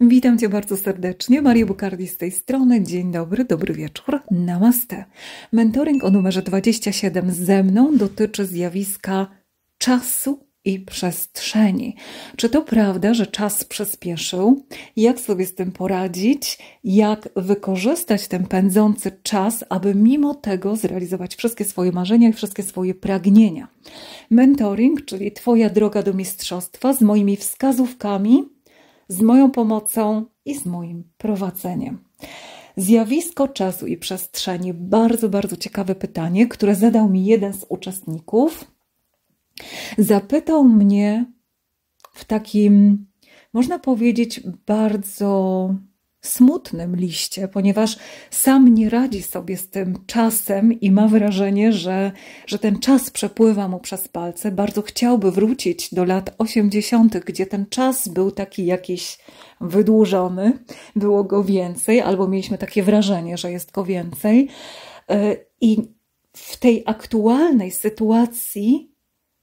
Witam Cię bardzo serdecznie, Mario Bukardi z tej strony. Dzień dobry, dobry wieczór, namaste. Mentoring o numerze 27 ze mną dotyczy zjawiska czasu i przestrzeni. Czy to prawda, że czas przyspieszył? Jak sobie z tym poradzić? Jak wykorzystać ten pędzący czas, aby mimo tego zrealizować wszystkie swoje marzenia i wszystkie swoje pragnienia? Mentoring, czyli Twoja droga do mistrzostwa z moimi wskazówkami z moją pomocą i z moim prowadzeniem. Zjawisko czasu i przestrzeni bardzo, bardzo ciekawe pytanie, które zadał mi jeden z uczestników. Zapytał mnie w takim, można powiedzieć, bardzo smutnym liście, ponieważ sam nie radzi sobie z tym czasem i ma wrażenie, że, że ten czas przepływa mu przez palce. Bardzo chciałby wrócić do lat 80., gdzie ten czas był taki jakiś wydłużony, było go więcej, albo mieliśmy takie wrażenie, że jest go więcej. Y, I w tej aktualnej sytuacji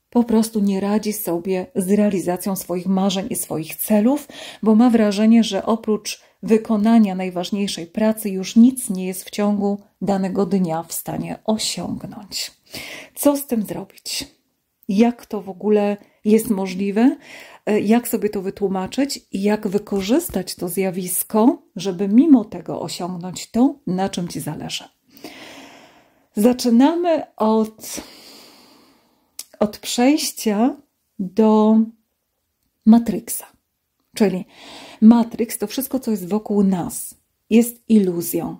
po prostu nie radzi sobie z realizacją swoich marzeń i swoich celów, bo ma wrażenie, że oprócz wykonania najważniejszej pracy już nic nie jest w ciągu danego dnia w stanie osiągnąć. Co z tym zrobić? Jak to w ogóle jest możliwe? E, jak sobie to wytłumaczyć i jak wykorzystać to zjawisko, żeby mimo tego osiągnąć to, na czym ci zależy? Zaczynamy od, od przejścia do Matrixa. Czyli Matrix to wszystko, co jest wokół nas, jest iluzją.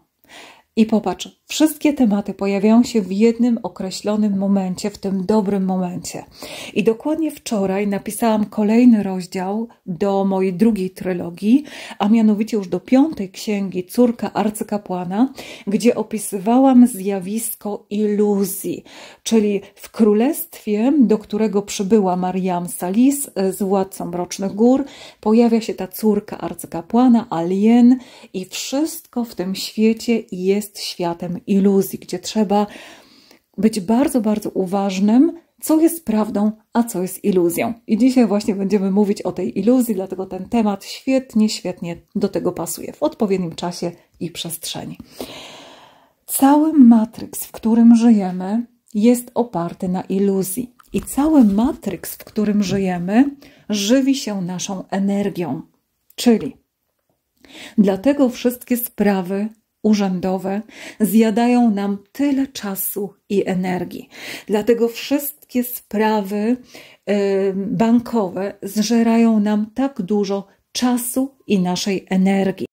I popatrz, wszystkie tematy pojawiają się w jednym określonym momencie, w tym dobrym momencie. I dokładnie wczoraj napisałam kolejny rozdział do mojej drugiej trylogii, a mianowicie już do piątej księgi Córka arcykapłana, gdzie opisywałam zjawisko iluzji, czyli w królestwie, do którego przybyła Mariam Salis z władcą Rocznych Gór, pojawia się ta córka arcykapłana, alien i wszystko w tym świecie jest jest światem iluzji, gdzie trzeba być bardzo, bardzo uważnym, co jest prawdą, a co jest iluzją. I dzisiaj właśnie będziemy mówić o tej iluzji, dlatego ten temat świetnie, świetnie do tego pasuje w odpowiednim czasie i przestrzeni. Cały matryks, w którym żyjemy, jest oparty na iluzji. I cały matryks, w którym żyjemy, żywi się naszą energią. Czyli dlatego wszystkie sprawy, urzędowe zjadają nam tyle czasu i energii. Dlatego wszystkie sprawy y, bankowe zżerają nam tak dużo czasu i naszej energii.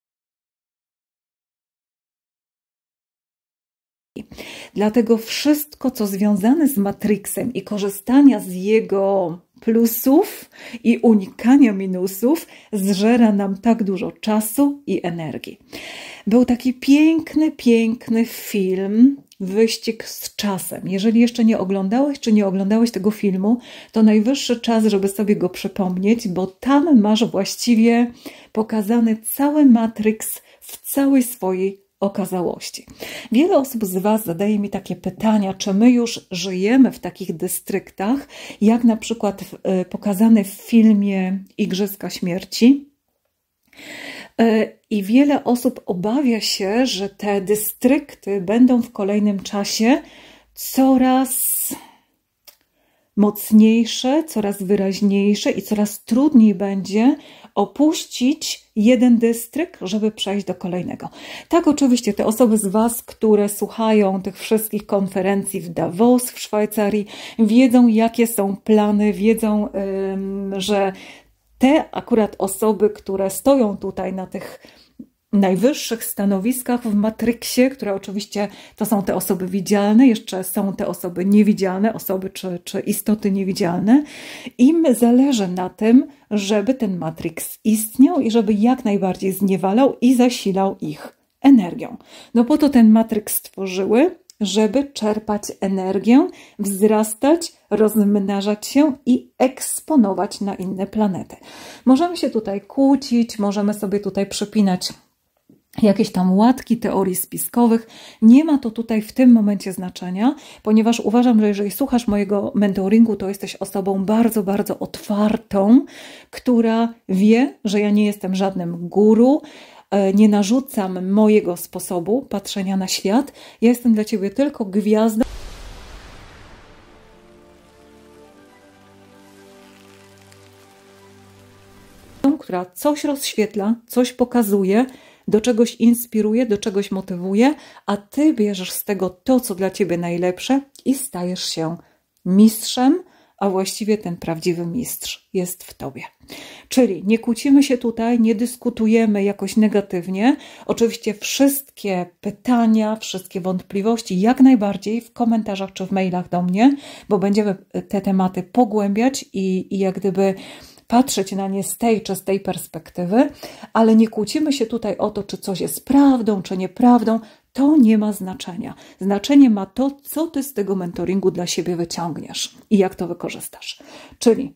Dlatego wszystko, co związane z Matrixem i korzystania z jego plusów i unikania minusów zżera nam tak dużo czasu i energii. Był taki piękny, piękny film wyścig z czasem. Jeżeli jeszcze nie oglądałeś czy nie oglądałeś tego filmu, to najwyższy czas, żeby sobie go przypomnieć, bo tam masz właściwie pokazany cały Matrix w całej swojej okazałości. Wiele osób z Was zadaje mi takie pytania, czy my już żyjemy w takich dystryktach, jak na przykład e, pokazane w filmie Igrzyska Śmierci. E, I wiele osób obawia się, że te dystrykty będą w kolejnym czasie coraz mocniejsze, coraz wyraźniejsze i coraz trudniej będzie opuścić jeden dystrykt, żeby przejść do kolejnego. Tak, oczywiście, te osoby z Was, które słuchają tych wszystkich konferencji w Davos, w Szwajcarii, wiedzą, jakie są plany, wiedzą, że te akurat osoby, które stoją tutaj na tych najwyższych stanowiskach w matryksie, które oczywiście to są te osoby widzialne, jeszcze są te osoby niewidzialne, osoby czy, czy istoty niewidzialne. Im zależy na tym, żeby ten matryks istniał i żeby jak najbardziej zniewalał i zasilał ich energią. No po to ten matryks stworzyły, żeby czerpać energię, wzrastać, rozmnażać się i eksponować na inne planety. Możemy się tutaj kłócić, możemy sobie tutaj przypinać jakieś tam łatki teorii spiskowych. Nie ma to tutaj w tym momencie znaczenia, ponieważ uważam, że jeżeli słuchasz mojego mentoringu, to jesteś osobą bardzo, bardzo otwartą, która wie, że ja nie jestem żadnym guru, e, nie narzucam mojego sposobu patrzenia na świat. Ja jestem dla ciebie tylko gwiazdą. która coś rozświetla, coś pokazuje, do czegoś inspiruje, do czegoś motywuje, a ty bierzesz z tego to, co dla ciebie najlepsze i stajesz się mistrzem, a właściwie ten prawdziwy mistrz jest w tobie. Czyli nie kłócimy się tutaj, nie dyskutujemy jakoś negatywnie. Oczywiście wszystkie pytania, wszystkie wątpliwości jak najbardziej w komentarzach czy w mailach do mnie, bo będziemy te tematy pogłębiać i, i jak gdyby patrzeć na nie z tej czy z tej perspektywy, ale nie kłócimy się tutaj o to, czy coś jest prawdą, czy nieprawdą. To nie ma znaczenia. Znaczenie ma to, co ty z tego mentoringu dla siebie wyciągniesz i jak to wykorzystasz. Czyli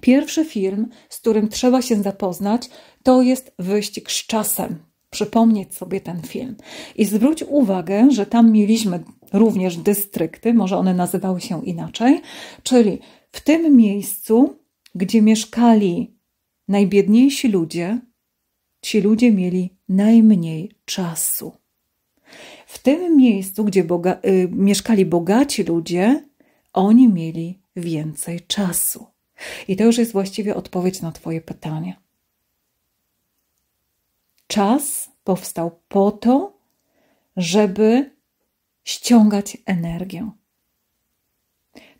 pierwszy film, z którym trzeba się zapoznać, to jest wyścig z czasem. Przypomnieć sobie ten film. I zwróć uwagę, że tam mieliśmy również dystrykty, może one nazywały się inaczej, czyli w tym miejscu gdzie mieszkali najbiedniejsi ludzie, ci ludzie mieli najmniej czasu. W tym miejscu, gdzie boga y, mieszkali bogaci ludzie, oni mieli więcej czasu. I to już jest właściwie odpowiedź na Twoje pytanie. Czas powstał po to, żeby ściągać energię,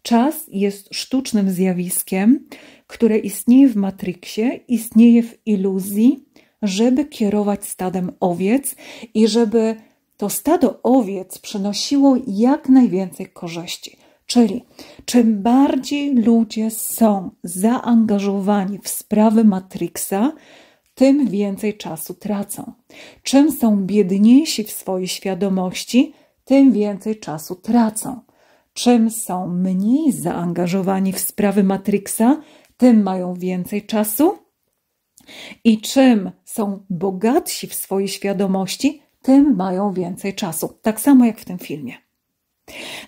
Czas jest sztucznym zjawiskiem, które istnieje w matryksie, istnieje w iluzji, żeby kierować stadem owiec i żeby to stado owiec przynosiło jak najwięcej korzyści. Czyli czym bardziej ludzie są zaangażowani w sprawy Matrixa, tym więcej czasu tracą. Czym są biedniejsi w swojej świadomości, tym więcej czasu tracą. Czym są mniej zaangażowani w sprawy Matrixa, tym mają więcej czasu. I czym są bogatsi w swojej świadomości, tym mają więcej czasu. Tak samo jak w tym filmie.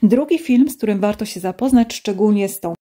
Drugi film, z którym warto się zapoznać, szczególnie z tą